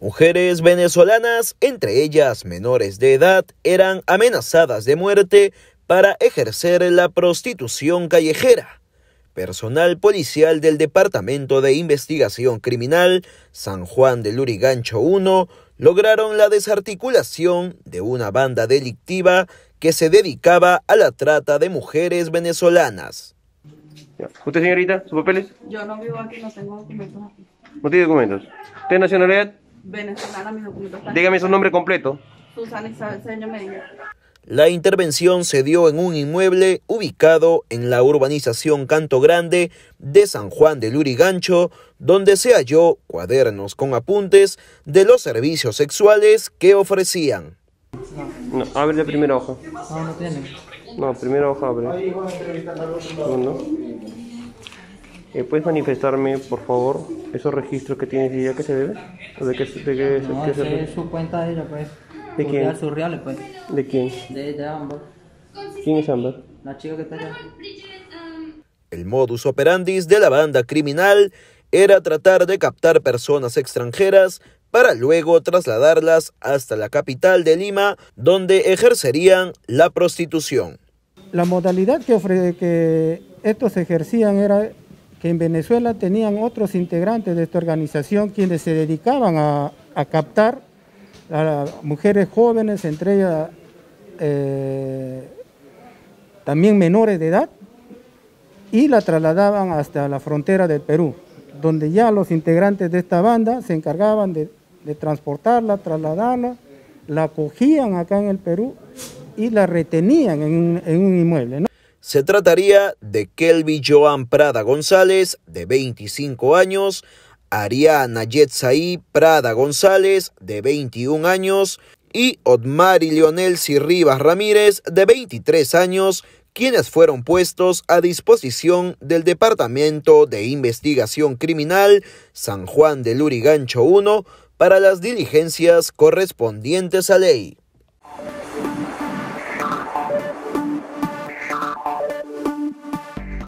Mujeres venezolanas, entre ellas menores de edad, eran amenazadas de muerte para ejercer la prostitución callejera. Personal policial del Departamento de Investigación Criminal San Juan de Lurigancho 1 lograron la desarticulación de una banda delictiva que se dedicaba a la trata de mujeres venezolanas. ¿Usted, señorita, sus papeles? Yo no vivo aquí, no tengo documentos ¿No tiene documentos? ¿Usted nacionalidad? venezolana, mi documento. Dígame su nombre completo. Susana Isabel Señor Medina. La intervención se dio en un inmueble ubicado en la urbanización Canto Grande de San Juan de Lurigancho, donde se halló cuadernos con apuntes de los servicios sexuales que ofrecían. abre la primera hoja. No, no tiene. No, primera hoja abre. no. Eh, ¿Puedes manifestarme, por favor, esos registros que tienes y ya qué se debe? de qué, de qué, no, es su cuenta de ella, pues. ¿De pues. quién? ¿De quién? De, Amber. ¿Quién es Amber? La chica que está allá. El modus operandi de la banda criminal era tratar de captar personas extranjeras para luego trasladarlas hasta la capital de Lima, donde ejercerían la prostitución. La modalidad que, ofrece que estos ejercían era que en Venezuela tenían otros integrantes de esta organización quienes se dedicaban a, captar a mujeres jóvenes, entre ellas eh, también menores de edad, y la trasladaban hasta la frontera del Perú, donde ya los integrantes de esta banda se encargaban de, transportarla, trasladarla, la cogían acá en el Perú y la retenían en, un inmueble. Se trataría de Kelby Joan Prada González, de 25 años, Ariana Yetzaí Prada González, de 21 años, y Otmar y Leonel Sirribas Ramírez, de 23 años, quienes fueron puestos a disposición del Departamento de Investigación Criminal San Juan de Lurigancho I para las diligencias correspondientes a ley.